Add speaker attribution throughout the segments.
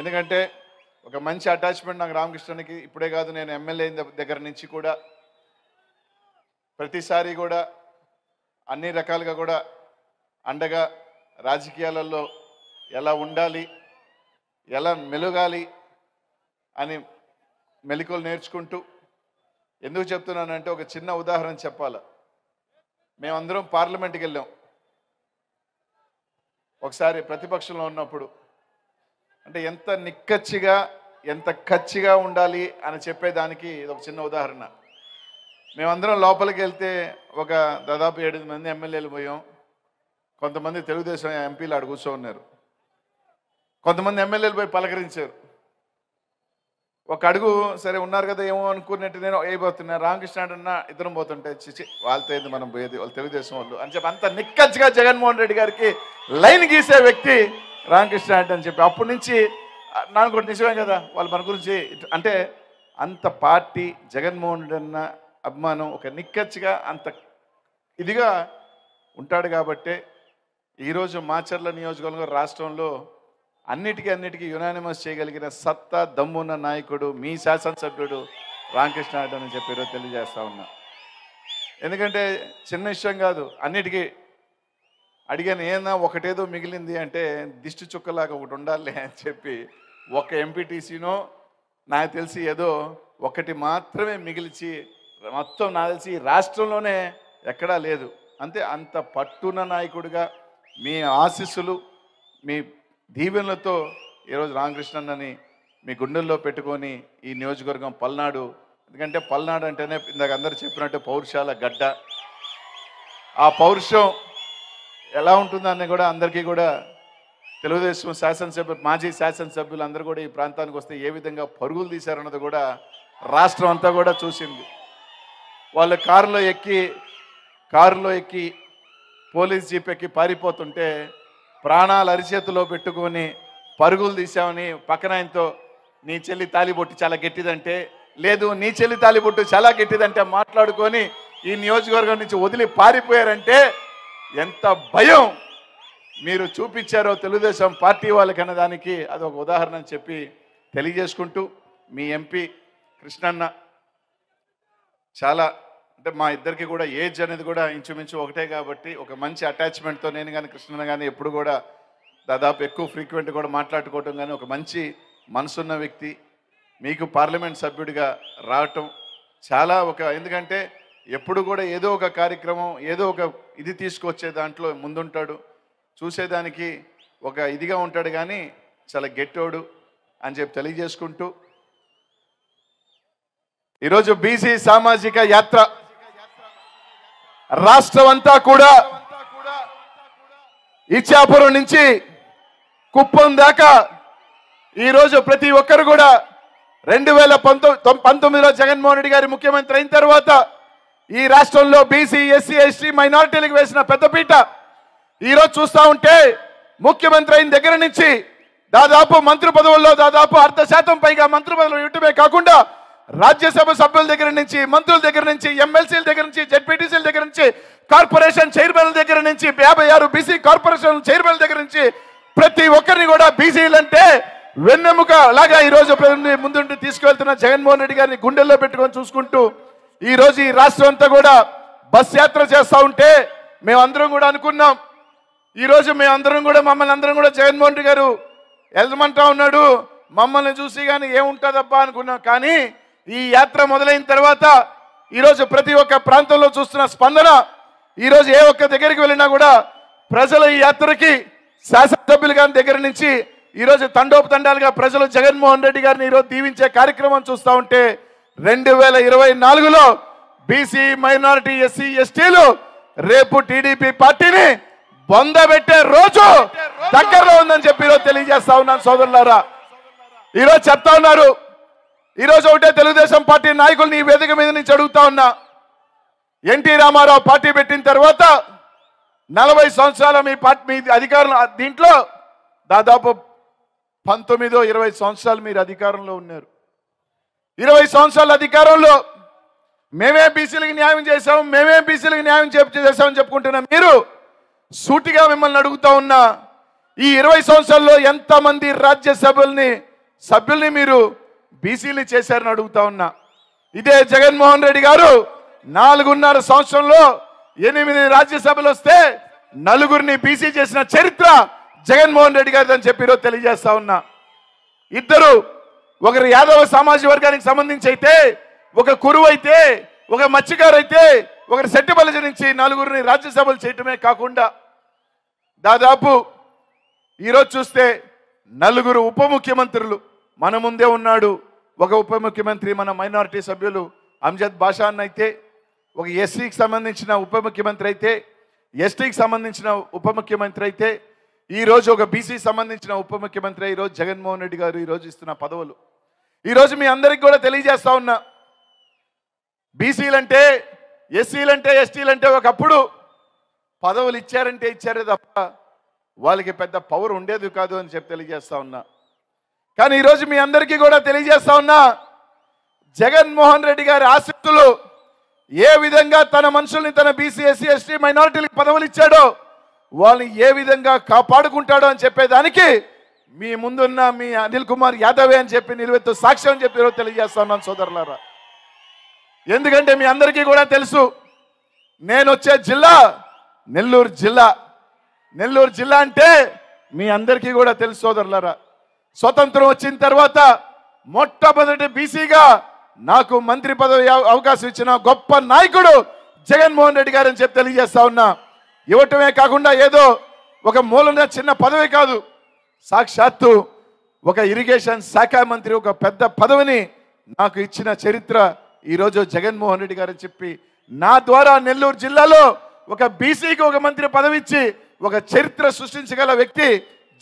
Speaker 1: ఎందుకంటే ఒక మంచి అటాచ్మెంట్ నాకు రామకృష్ణునికి ఇప్పుడే కాదు నేను ఎమ్మెల్యే దగ్గర నుంచి కూడా ప్రతిసారి కూడా అన్ని రకాలుగా కూడా అండగా రాజకీయాలలో ఎలా ఉండాలి ఎలా మెలుగాలి అని మెలకులు నేర్చుకుంటూ ఎందుకు చెప్తున్నానంటే ఒక చిన్న ఉదాహరణ చెప్పాలా మేమందరం పార్లమెంట్కి వెళ్ళాం ఒకసారి ప్రతిపక్షంలో ఉన్నప్పుడు అంటే ఎంత నిక్కచ్చిగా ఎంత ఖచ్చిగా ఉండాలి అని చెప్పేదానికి ఇది ఒక చిన్న ఉదాహరణ మేమందరం లోపలికి వెళ్తే ఒక దాదాపు ఏడు మంది ఎమ్మెల్యేలు పోయాం కొంతమంది తెలుగుదేశం ఎంపీలు ఆడ కూర్చో ఉన్నారు కొంతమంది ఎమ్మెల్యేలు పోయి పలకరించారు ఒక అడుగు సరే ఉన్నారు కదా ఏమో అనుకున్నట్టు నేను అయిపోతున్నా రామకృష్ణ అన్న ఇద్దరం పోతుంటే చిచి వాళ్ళతో ఏంది మనం పోయేది వాళ్ళు తెలుగుదేశం వాళ్ళు అని చెప్పి అంత నిక్కచ్చిగా జగన్మోహన్ రెడ్డి గారికి లైన్ గీసే వ్యక్తి రామకృష్ణ అంటే అని చెప్పి అప్పటి నుంచి నాకు కూడా నిజమే కదా వాళ్ళు మన గురించి అంటే అంత పార్టీ జగన్మోహన్ రెడ్డి అన్న అభిమానం ఒక నిక్కచ్చిగా అంత ఇదిగా ఉంటాడు కాబట్టే ఈరోజు మాచర్ల నియోజకవర్గం రాష్ట్రంలో అన్నిటికీ అన్నిటికీ యునానిమస్ చేయగలిగిన సత్తా దమ్మున్న నాయకుడు మీ శాసనసభ్యుడు రామకృష్ణ అడ్డని చెప్పి ఈరోజు తెలియజేస్తా ఉన్నా ఎందుకంటే చిన్న విషయం కాదు అన్నిటికీ అడిగాను ఏనా ఒకటేదో మిగిలింది అంటే దిష్టి చుక్కలాగా ఒకటి ఉండాలి అని చెప్పి ఒక ఎంపీటీసీనో నాకు తెలిసి ఏదో ఒకటి మాత్రమే మిగిలిచి మొత్తం నాకు తెలిసి రాష్ట్రంలోనే ఎక్కడా లేదు అంతే అంత పట్టున నాయకుడిగా మీ ఆశీస్సులు మీ దీవెనలతో ఈరోజు రామకృష్ణన్నని మీ గుండెల్లో పెట్టుకొని ఈ నియోజకవర్గం పల్నాడు ఎందుకంటే పల్నాడు అంటేనే ఇందాక అందరు చెప్పినట్టు పౌరుషాల గడ్డ ఆ పౌరుషం ఎలా ఉంటుందని కూడా అందరికీ కూడా తెలుగుదేశం శాసనసభ్యులు మాజీ శాసనసభ్యులు అందరూ కూడా ఈ ప్రాంతానికి వస్తే ఏ విధంగా పరుగులు తీశారన్నది కూడా రాష్ట్రం అంతా కూడా చూసింది వాళ్ళు కారులో ఎక్కి కారులో ఎక్కి పోలీస్ జీప్ ఎక్కి పారిపోతుంటే ప్రాణాలు అరిచేతిలో పెట్టుకొని పరుగులు తీసామని పక్కన ఆయనతో నీ చెల్లి తాలిబొట్టు చాలా గట్టిదంటే లేదు నీ చెల్లి తాలిబొట్టు చాలా గట్టిదంటే మాట్లాడుకొని ఈ నియోజకవర్గం నుంచి వదిలి పారిపోయారంటే ఎంత భయం మీరు చూపించారో తెలుగుదేశం పార్టీ వాళ్ళకన్న దానికి అది ఒక ఉదాహరణ చెప్పి తెలియజేసుకుంటూ మీ ఎంపీ కృష్ణన్న చాలా అంటే మా ఇద్దరికి కూడా ఏజ్ అనేది కూడా ఇంచుమించు ఒకటే కాబట్టి ఒక మంచి అటాచ్మెంట్తో నేను కానీ కృష్ణన్న కానీ ఎప్పుడు కూడా దాదాపు ఎక్కువ ఫ్రీక్వెంట్ కూడా మాట్లాడుకోవటం కానీ ఒక మంచి మనసున్న వ్యక్తి మీకు పార్లమెంట్ సభ్యుడిగా రావటం చాలా ఒక ఎందుకంటే ఎప్పుడు కూడా ఏదో ఒక కార్యక్రమం ఏదో ఒక ఇది తీసుకొచ్చే దాంట్లో ముందుంటాడు చూసేదానికి ఒక ఇదిగా ఉంటాడు కానీ చాలా గెట్టోడు అని చెప్పి తెలియజేసుకుంటూ ఈరోజు బీసీ సామాజిక యాత్ర రాష్ట్రం అంతా కూడా ఇచ్చాపురం నుంచి కుప్పం దాకా ఈరోజు ప్రతి ఒక్కరు కూడా రెండు వేల పంతొమ్మిది పంతొమ్మిదిలో జగన్మోహన్ రెడ్డి గారి ముఖ్యమంత్రి అయిన తర్వాత ఈ రాష్ట్రంలో బీసీ ఎస్సీ ఎస్టీ మైనారిటీలకు వేసిన పెద్దపీట ఈరోజు చూస్తూ ఉంటే ముఖ్యమంత్రి అయిన దగ్గర నుంచి దాదాపు మంత్రి పదవుల్లో దాదాపు అర్ధ శాతం పైగా మంత్రి పదవులు ఇవ్వటమే కాకుండా రాజ్యసభ సభ్యుల దగ్గర నుంచి మంత్రుల దగ్గర నుంచి ఎమ్మెల్సీల దగ్గర నుంచి జెడ్పీటీసీల దగ్గర నుంచి కార్పొరేషన్ చైర్మన్ల దగ్గర నుంచి యాభై ఆరు బీసీ కార్పొరేషన్ చైర్మన్ల దగ్గర నుంచి ప్రతి ఒక్కరిని కూడా బీసీలంటే వెన్నెముక అలాగా ఈరోజు ముందుండి తీసుకెళ్తున్న జగన్మోహన్ రెడ్డి గారిని గుండెల్లో పెట్టుకొని చూసుకుంటూ ఈరోజు ఈ రాష్ట్రం అంతా కూడా బస్ యాత్ర చేస్తూ ఉంటే మేమందరం కూడా అనుకున్నాం ఈరోజు మేమందరం కూడా మమ్మల్ని అందరం కూడా జగన్మోహన్ రెడ్డి గారు వెళ్ళమంటా ఉన్నాడు మమ్మల్ని చూసి కానీ ఏముంటుందబ్బా అనుకున్నాం కానీ ఈ యాత్ర మొదలైన తర్వాత ఈరోజు ప్రతి ఒక్క ప్రాంతంలో చూస్తున్న స్పందన ఈరోజు ఏ ఒక్క దగ్గరికి వెళ్ళినా కూడా ప్రజలు ఈ యాత్రకి శాసనసభ్యులు కానీ దగ్గర నుంచి ఈరోజు తండోపతండాలుగా ప్రజలు జగన్మోహన్ రెడ్డి గారిని ఈరోజు దీవించే కార్యక్రమం చూస్తూ ఉంటే రెండు వేల ఇరవై నాలుగులో బీసీ మైనారిటీ ఎస్సీ ఎస్టీలు రేపు టీడీపీ పార్టీని బొందబెట్టే రోజు దగ్గరలో ఉందని చెప్పి ఈరోజు తెలియజేస్తా ఉన్నాను సోదరులారా ఈరోజు చెప్తా ఉన్నారు ఈరోజు ఒకటే తెలుగుదేశం పార్టీ నాయకులు నీ వేదిక మీద నుంచి అడుగుతా ఉన్నా ఎన్టీ రామారావు పార్టీ పెట్టిన తర్వాత నలభై సంవత్సరాల మీ పార్టీ మీ అధికారం దీంట్లో దాదాపు పంతొమ్మిదో ఇరవై సంవత్సరాలు మీరు అధికారంలో ఉన్నారు ఇరవై సంవత్సరాల అధికారంలో మేమే బీసీలకు న్యాయం చేశాం మేమే బీసీలకు న్యాయం చేశామని చెప్పుకుంటున్నా మీరు సూటిగా మిమ్మల్ని అడుగుతా ఉన్నా ఈ ఇరవై సంవత్సరాల్లో ఎంతమంది రాజ్యసభల్ని సభ్యుల్ని మీరు బీసీలు చేశారని అడుగుతా ఉన్నా ఇదే జగన్మోహన్ రెడ్డి గారు నాలుగున్నర సంవత్సరంలో ఎనిమిది రాజ్యసభలు వస్తే నలుగురిని బీసీ చేసిన చరిత్ర జగన్మోహన్ రెడ్డి గారిదని చెప్పి తెలియజేస్తా ఉన్నా ఇద్దరు ఒకరు యాదవ సామాజిక వర్గానికి సంబంధించి అయితే ఒక కురువు అయితే ఒక మత్స్యకారు అయితే ఒకరు సెట్టిపల్లి నుంచి నలుగురిని రాజ్యసభలు చేయటమే కాకుండా దాదాపు ఈరోజు చూస్తే నలుగురు ఉప ముఖ్యమంత్రులు మన ముందే ఉన్నాడు ఒక ఉప ముఖ్యమంత్రి మన మైనారిటీ సభ్యులు అంజద్ బాషాన్ అయితే ఒక ఎస్సీకి సంబంధించిన ఉప ముఖ్యమంత్రి అయితే ఎస్టీకి సంబంధించిన ఉప ముఖ్యమంత్రి అయితే ఈరోజు ఒక బీసీ సంబంధించిన ఉప ముఖ్యమంత్రి ఈరోజు జగన్మోహన్ రెడ్డి గారు ఈరోజు ఇస్తున్న పదవులు ఈరోజు మీ అందరికి కూడా తెలియజేస్తా ఉన్నా బీసీలంటే ఎస్సీలంటే ఎస్టీలంటే ఒకప్పుడు పదవులు ఇచ్చారంటే ఇచ్చారే తప్ప వాళ్ళకి పెద్ద పవర్ ఉండేది కాదు అని చెప్పి తెలియజేస్తా ఉన్నా కానీ ఈరోజు మీ అందరికీ కూడా తెలియజేస్తా ఉన్నా జగన్మోహన్ రెడ్డి గారి ఆసక్తులు ఏ విధంగా తన మనుషుల్ని తన బీసీ ఎస్సీ ఎస్టీ మైనారిటీలకు పదవులు ఇచ్చాడో వాళ్ళని ఏ విధంగా కాపాడుకుంటాడో అని చెప్పేదానికి మీ ముందున్న మీ అనిల్ కుమార్ యాదవే అని చెప్పి నిలువెత్తు సాక్ష్యం అని చెప్పి తెలియజేస్తా ఉన్నాను సోదరులారా ఎందుకంటే మీ అందరికీ కూడా తెలుసు నేను వచ్చే జిల్లా నెల్లూరు జిల్లా నెల్లూరు జిల్లా అంటే మీ అందరికీ కూడా తెలుసు సోదరులారా స్వతంత్రం వచ్చిన తర్వాత మొట్టమొదటి బీసీగా నాకు మంత్రి పదవి అవకాశం ఇచ్చిన గొప్ప నాయకుడు జగన్మోహన్ రెడ్డి గారు అని చెప్పి తెలియజేస్తా ఉన్నా ఇవ్వటమే కాకుండా ఏదో ఒక మూలన చిన్న పదవి కాదు సాక్షాత్తు ఒక ఇరిగేషన్ శాఖ మంత్రి ఒక పెద్ద పదవిని నాకు ఇచ్చిన చరిత్ర ఈరోజు జగన్మోహన్ రెడ్డి గారు చెప్పి నా ద్వారా నెల్లూరు జిల్లాలో ఒక బీసీకి ఒక మంత్రి పదవిచ్చి ఒక చరిత్ర సృష్టించగల వ్యక్తి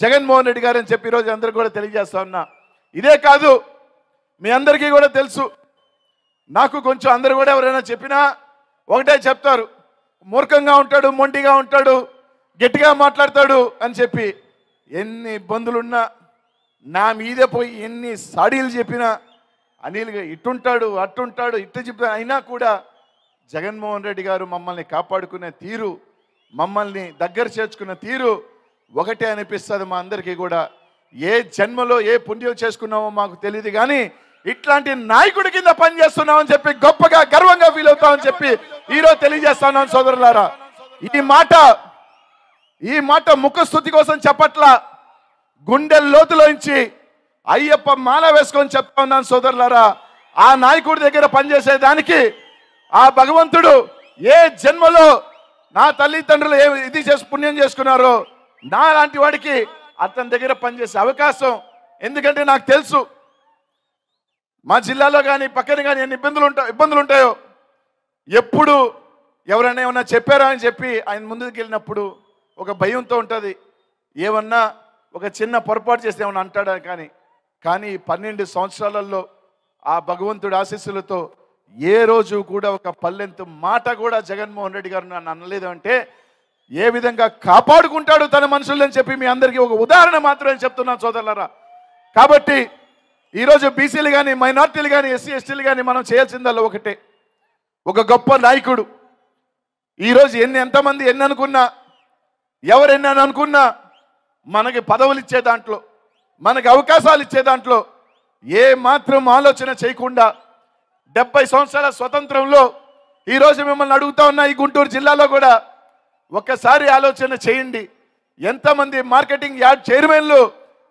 Speaker 1: జగన్మోహన్ రెడ్డి గారు అని చెప్పి ఈరోజు అందరూ కూడా తెలియజేస్తా ఉన్నా ఇదే కాదు మీ అందరికీ కూడా తెలుసు నాకు కొంచెం అందరు కూడా ఎవరైనా చెప్పినా ఒకటే చెప్తారు మూర్ఖంగా ఉంటాడు మొండిగా ఉంటాడు గట్టిగా మాట్లాడతాడు అని చెప్పి ఎన్ని ఇబ్బందులున్నా నా మీదే పోయి ఎన్ని సాడీలు చెప్పినా అనిల్ ఇట్టుంటాడు అట్టుంటాడు ఇట్ట చెప్తాడు అయినా కూడా జగన్మోహన్ రెడ్డి గారు మమ్మల్ని కాపాడుకునే తీరు మమ్మల్ని దగ్గర చేర్చుకున్న తీరు ఒకటే అనిపిస్తుంది మా అందరికీ కూడా ఏ జన్మలో ఏ పుణ్యం చేసుకున్నామో మాకు తెలియదు కానీ ఇట్లాంటి నాయకుడి కింద పనిచేస్తున్నామని చెప్పి గొప్పగా గర్వంగా అని చెప్పి ఈరోజు తెలియజేస్తాను సోదరులారా ఈ మాట ఈ మాట ముఖస్థుతి కోసం చెప్పట్లా గుండె లోతులోంచి అయ్యప్ప మాల వేసుకొని చెప్తా ఉన్నాను సోదరులారా ఆ నాయకుడి దగ్గర పనిచేసేదానికి ఆ భగవంతుడు ఏ జన్మలో నా తల్లిదండ్రులు ఏ ఇది చేసి పుణ్యం చేసుకున్నారో నా లాంటి వాడికి అతని దగ్గర పనిచేసే అవకాశం ఎందుకంటే నాకు తెలుసు మా జిల్లాలో కానీ పక్కన కానీ ఎన్ని ఇబ్బందులు ఉంటా ఇబ్బందులు ఉంటాయో ఎప్పుడు ఎవరైనా ఏమన్నా చెప్పారా అని చెప్పి ఆయన ముందుకు వెళ్ళినప్పుడు ఒక భయంతో ఉంటుంది ఏమన్నా ఒక చిన్న పొరపాటు చేస్తే ఏమన్నా అంటాడా కానీ కానీ పన్నెండు సంవత్సరాలలో ఆ భగవంతుడి ఆశీస్సులతో ఏ రోజు కూడా ఒక పల్లెంతు మాట కూడా జగన్మోహన్ రెడ్డి గారు నన్ను అనలేదు అంటే ఏ విధంగా కాపాడుకుంటాడు తన మనుషులని చెప్పి మీ అందరికీ ఒక ఉదాహరణ మాత్రమే చెప్తున్నాను సోదరులరా కాబట్టి ఈరోజు బీసీలు కానీ మైనార్టీలు కానీ ఎస్సీ ఎస్టీలు కానీ మనం చేయాల్సిందల్లా ఒకటే ఒక గొప్ప నాయకుడు ఈరోజు ఎన్ని ఎంతమంది ఎన్ని అనుకున్నా ఎవరెన్ని అని అనుకున్నా మనకి పదవులు ఇచ్చే దాంట్లో మనకి అవకాశాలు ఇచ్చే దాంట్లో ఏ మాత్రం ఆలోచన చేయకుండా డెబ్బై సంవత్సరాల స్వతంత్రంలో ఈరోజు మిమ్మల్ని అడుగుతా ఉన్న ఈ గుంటూరు జిల్లాలో కూడా ఒక్కసారి ఆలోచన చేయండి ఎంతమంది మార్కెటింగ్ యార్డ్ చైర్మన్లు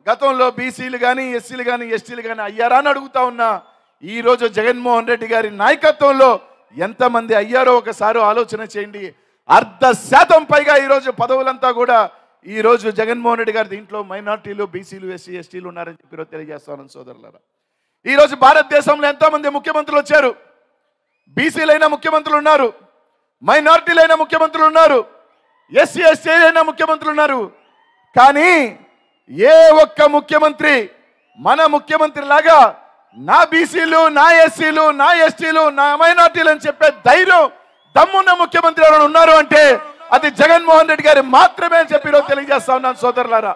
Speaker 1: గతంలో బీసీలు కానీ ఎస్సీలు కానీ ఎస్టీలు కానీ అయ్యారా అని అడుగుతా ఉన్నా ఈరోజు జగన్మోహన్ రెడ్డి గారి నాయకత్వంలో ఎంతమంది అయ్యారో ఒకసారి ఆలోచన చేయండి అర్ధ శాతం పైగా ఈరోజు పదవులంతా కూడా ఈరోజు జగన్మోహన్ రెడ్డి గారి దీంట్లో మైనార్టీలు బీసీలు ఎస్సీ ఎస్టీలు ఉన్నారని చెప్పి తెలియజేస్తాను సోదరులారా ఈరోజు భారతదేశంలో ఎంతోమంది ముఖ్యమంత్రులు వచ్చారు బీసీలైన ముఖ్యమంత్రులు ఉన్నారు మైనార్టీలైన ముఖ్యమంత్రులు ఉన్నారు ఎస్సీ ఎస్టీ అయిన ముఖ్యమంత్రులు ఉన్నారు కానీ ఏ ఒక్క ముఖ్యమంత్రి మన ముఖ్యమంత్రి లాగా నా బీసీలు నా ఎస్సీలు నా ఎస్టీలు నా మైనార్టీలు అని చెప్పే ధైర్యం దమ్మున్న ముఖ్యమంత్రి ఎవరైనా ఉన్నారు అంటే అది జగన్మోహన్ రెడ్డి గారు మాత్రమే అని చెప్పి తెలియజేస్తా ఉన్నాను సోదరులారా